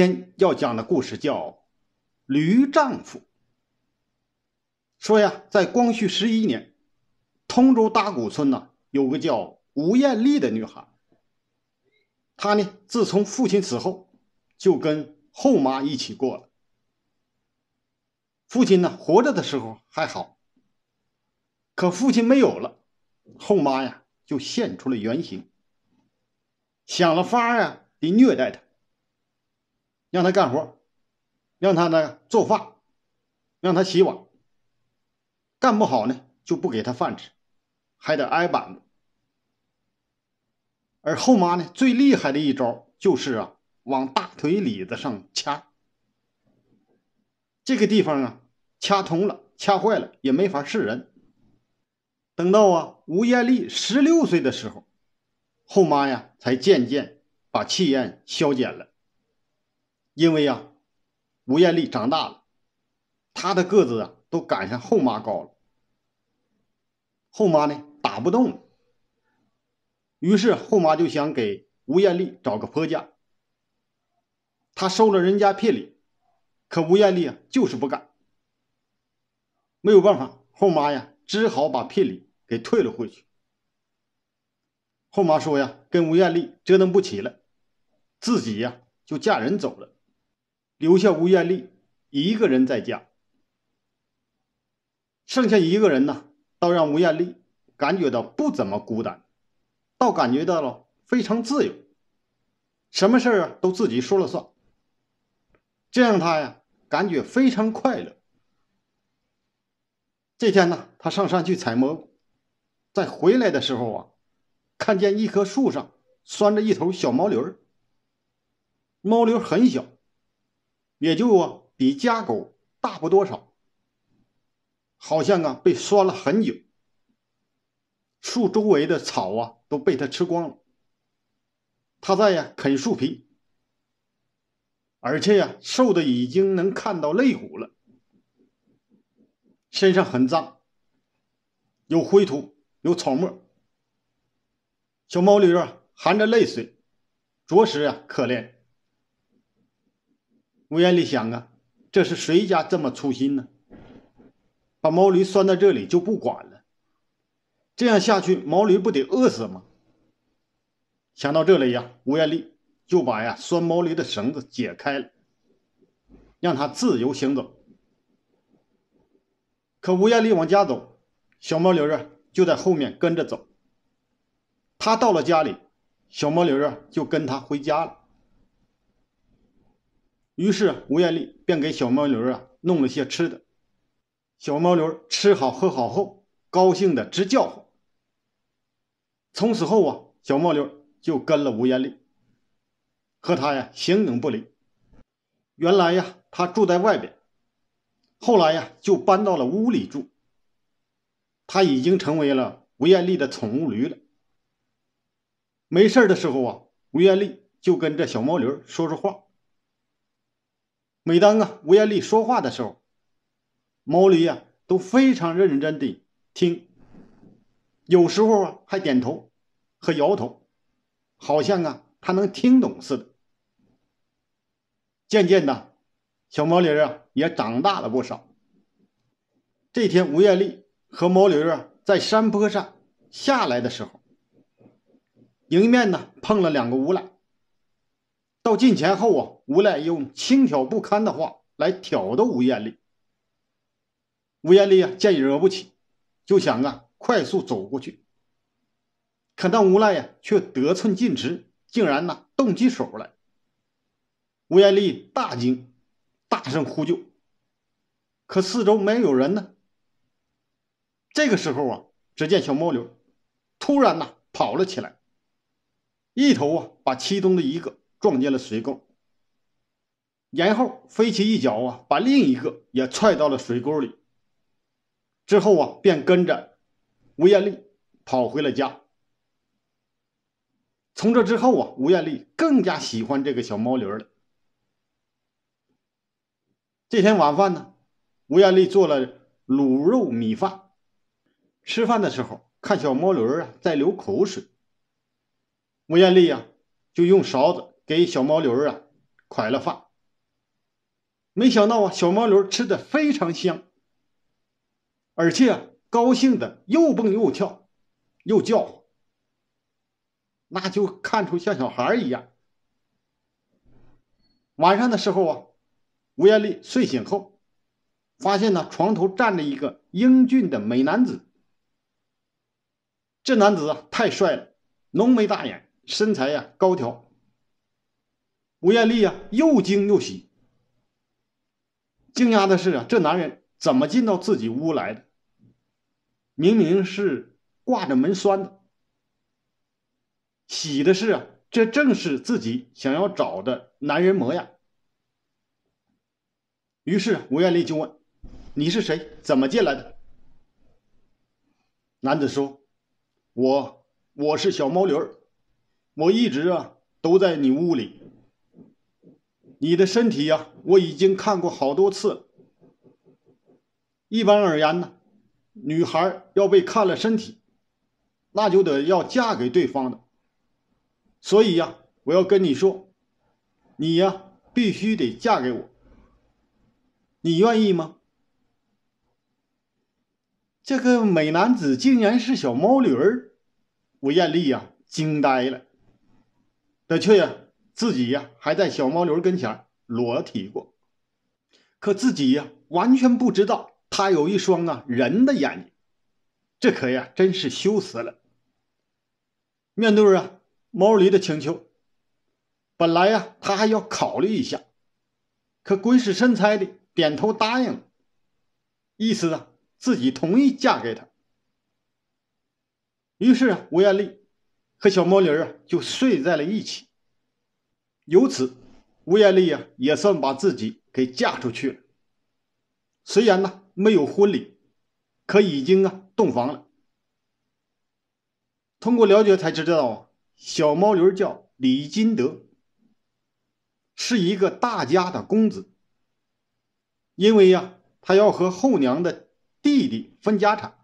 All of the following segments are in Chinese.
今天要讲的故事叫《驴丈夫》。说呀，在光绪十一年，通州大谷村呢有个叫吴艳丽的女孩。她呢，自从父亲死后，就跟后妈一起过了。父亲呢活着的时候还好，可父亲没有了，后妈呀就现出了原形，想了法呀得虐待她。让他干活，让他呢做饭，让他洗碗。干不好呢，就不给他饭吃，还得挨板子。而后妈呢，最厉害的一招就是啊，往大腿里子上掐。这个地方啊，掐通了，掐坏了也没法是人。等到啊，吴艳丽十六岁的时候，后妈呀，才渐渐把气焰消减了。因为呀，吴艳丽长大了，她的个子啊都赶上后妈高了。后妈呢打不动了，于是后妈就想给吴艳丽找个婆家。她收了人家聘礼，可吴艳丽啊就是不干。没有办法，后妈呀只好把聘礼给退了回去。后妈说呀，跟吴艳丽折腾不起了，自己呀就嫁人走了。留下吴艳丽一个人在家，剩下一个人呢，倒让吴艳丽感觉到不怎么孤单，倒感觉到了非常自由，什么事啊都自己说了算，这让他呀感觉非常快乐。这天呢，他上山去采蘑菇，在回来的时候啊，看见一棵树上拴着一头小毛驴儿，毛驴很小。也就啊，比家狗大不多少。好像啊，被拴了很久。树周围的草啊，都被它吃光了。它在呀啃树皮，而且呀瘦的已经能看到肋骨了。身上很脏，有灰土，有草沫。小毛驴啊，含着泪水，着实呀可怜。吴艳丽想啊，这是谁家这么粗心呢？把毛驴拴在这里就不管了，这样下去毛驴不得饿死吗？想到这里呀，吴艳丽就把呀拴毛驴的绳子解开了，让它自由行走。可吴艳丽往家走，小毛驴啊就在后面跟着走。他到了家里，小毛驴啊就跟他回家了。于是吴艳丽便给小毛驴啊弄了些吃的，小毛驴吃好喝好后，高兴的直叫唤。从此后啊，小毛驴就跟了吴艳丽，和他呀形影不离。原来呀，他住在外边，后来呀就搬到了屋里住。他已经成为了吴艳丽的宠物驴了。没事的时候啊，吴艳丽就跟这小毛驴说说话。每当啊吴艳丽说话的时候，毛驴呀都非常认认真地听，有时候啊还点头和摇头，好像啊他能听懂似的。渐渐的，小毛驴啊也长大了不少。这天，吴艳丽和毛驴啊在山坡上下来的时候，迎面呢碰了两个无赖，到近前后啊，无赖用轻佻不堪的话来挑逗吴艳丽。吴艳丽啊，见惹不起，就想啊，快速走过去。可那无赖呀，却得寸进尺，竟然呐，动起手来。吴艳丽大惊，大声呼救，可四周没有人呢。这个时候啊，只见小毛驴突然呐，跑了起来，一头啊，把其中的一个。撞进了水沟，然后飞起一脚啊，把另一个也踹到了水沟里。之后啊，便跟着吴艳丽跑回了家。从这之后啊，吴艳丽更加喜欢这个小毛驴了。这天晚饭呢，吴艳丽做了卤肉米饭。吃饭的时候，看小毛驴啊在流口水，吴艳丽呀就用勺子。给小毛驴儿啊，快了饭。没想到啊，小毛驴吃的非常香，而且高兴的又蹦又跳，又叫唤，那就看出像小孩一样。晚上的时候啊，吴艳丽睡醒后，发现呢床头站着一个英俊的美男子。这男子啊，太帅了，浓眉大眼，身材呀高挑。吴艳丽啊，又惊又喜。惊讶的是啊，这男人怎么进到自己屋来的？明明是挂着门栓的。喜的是啊，这正是自己想要找的男人模样。于是吴艳丽就问：“你是谁？怎么进来的？”男子说：“我，我是小毛驴儿，我一直啊都在你屋里。”你的身体呀，我已经看过好多次。一般而言呢，女孩要被看了身体，那就得要嫁给对方的。所以呀，我要跟你说，你呀必须得嫁给我。你愿意吗？这个美男子竟然是小毛驴儿，吴艳丽呀惊呆了。的确呀！自己呀，还在小毛驴跟前裸体过，可自己呀，完全不知道他有一双啊人的眼睛，这可呀，真是羞死了。面对啊毛驴的请求，本来呀，他还要考虑一下，可鬼使神差的点头答应了，意思啊，自己同意嫁给他。于是啊吴艳丽和小毛驴啊就睡在了一起。由此，吴艳丽呀也算把自己给嫁出去了。虽然呢没有婚礼，可已经啊洞房了。通过了解才知道，小毛驴叫李金德，是一个大家的公子。因为呀，他要和后娘的弟弟分家产，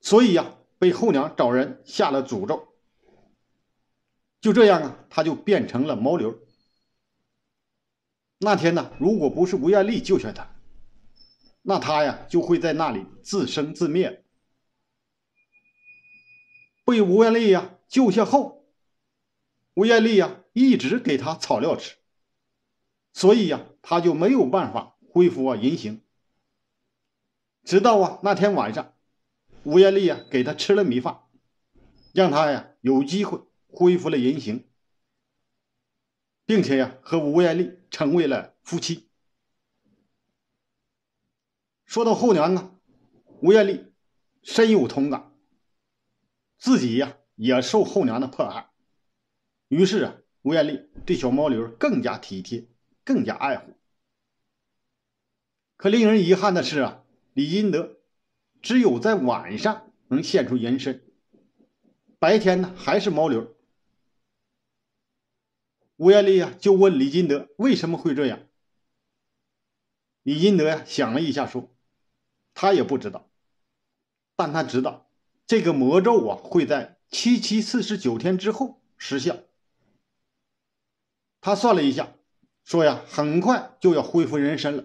所以呀，被后娘找人下了诅咒。就这样啊，他就变成了毛驴。那天呢，如果不是吴艳丽救下他，那他呀就会在那里自生自灭。被吴艳丽呀救下后，吴艳丽呀一直给他草料吃，所以呀他就没有办法恢复啊人形。直到啊那天晚上，吴艳丽呀给他吃了米饭，让他呀有机会。恢复了人形，并且呀，和吴艳丽成为了夫妻。说到后娘呢，吴艳丽深有同感，自己呀也受后娘的迫害。于是啊，吴艳丽对小毛驴更加体贴，更加爱护。可令人遗憾的是啊，李金德只有在晚上能现出人身，白天呢还是毛驴。吴艳丽呀，就问李金德为什么会这样。李金德呀，想了一下，说：“他也不知道，但他知道这个魔咒啊，会在七七四十九天之后失效。”他算了一下，说：“呀，很快就要恢复人身了。”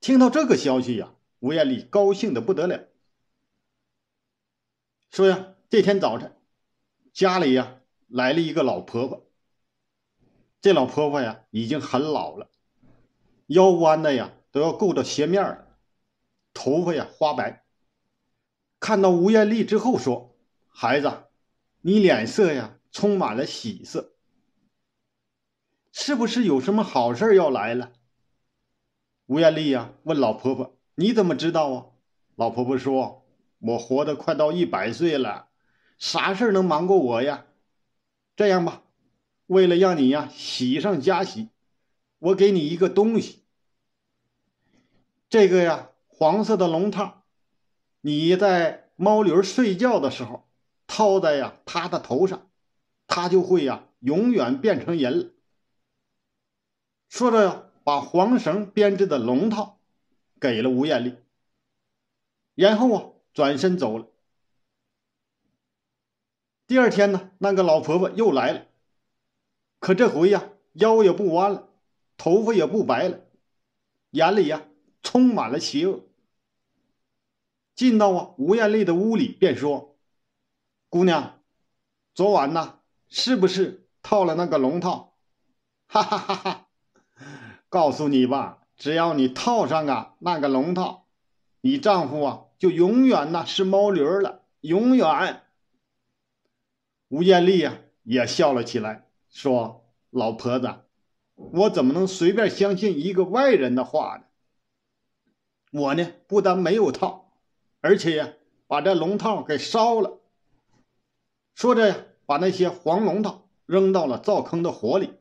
听到这个消息呀，吴艳丽高兴的不得了，说：“呀，这天早晨，家里呀。”来了一个老婆婆，这老婆婆呀已经很老了，腰弯的呀都要够到鞋面了，头发呀花白。看到吴艳丽之后说：“孩子，你脸色呀充满了喜色，是不是有什么好事要来了？”吴艳丽呀问老婆婆：“你怎么知道啊？”老婆婆说：“我活的快到一百岁了，啥事能瞒过我呀？”这样吧，为了让你呀喜上加喜，我给你一个东西。这个呀黄色的龙套，你在猫驴睡觉的时候套在呀它的头上，它就会呀永远变成人了。说着，呀，把黄绳编织的龙套给了吴艳丽，然后啊转身走了。第二天呢，那个老婆婆又来了。可这回呀，腰也不弯了，头发也不白了，眼里呀充满了邪恶。进到啊吴艳丽的屋里，便说：“姑娘，昨晚呢是不是套了那个龙套？哈哈哈哈！告诉你吧，只要你套上啊那个龙套，你丈夫啊就永远哪是毛驴了，永远。”吴艳丽呀，也笑了起来，说：“老婆子，我怎么能随便相信一个外人的话呢？我呢，不但没有套，而且呀，把这龙套给烧了。”说着呀，把那些黄龙套扔到了灶坑的火里。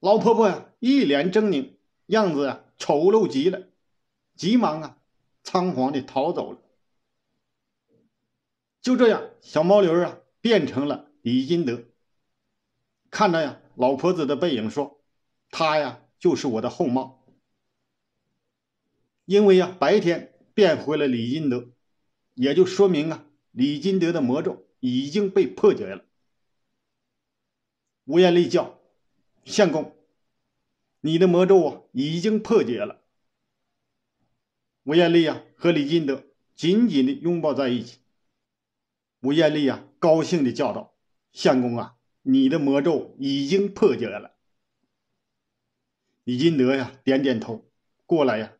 老婆婆呀，一脸狰狞，样子呀，丑陋极了，急忙啊，仓皇的逃走了。就这样，小毛驴儿啊变成了李金德。看着呀老婆子的背影，说：“他呀就是我的后妈。”因为呀白天变回了李金德，也就说明啊李金德的魔咒已经被破解了。吴艳丽叫：“相公，你的魔咒啊已经破解了。”吴艳丽呀和李金德紧紧的拥抱在一起。吴艳丽啊，高兴地叫道：“相公啊，你的魔咒已经破解了。”李金德呀，点点头，过来呀。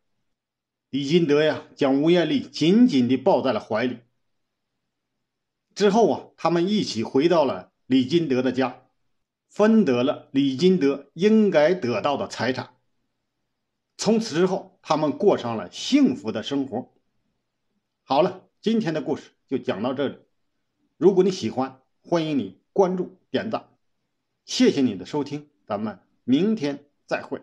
李金德呀，将吴艳丽紧紧地抱在了怀里。之后啊，他们一起回到了李金德的家，分得了李金德应该得到的财产。从此之后，他们过上了幸福的生活。好了，今天的故事就讲到这里。如果你喜欢，欢迎你关注、点赞，谢谢你的收听，咱们明天再会。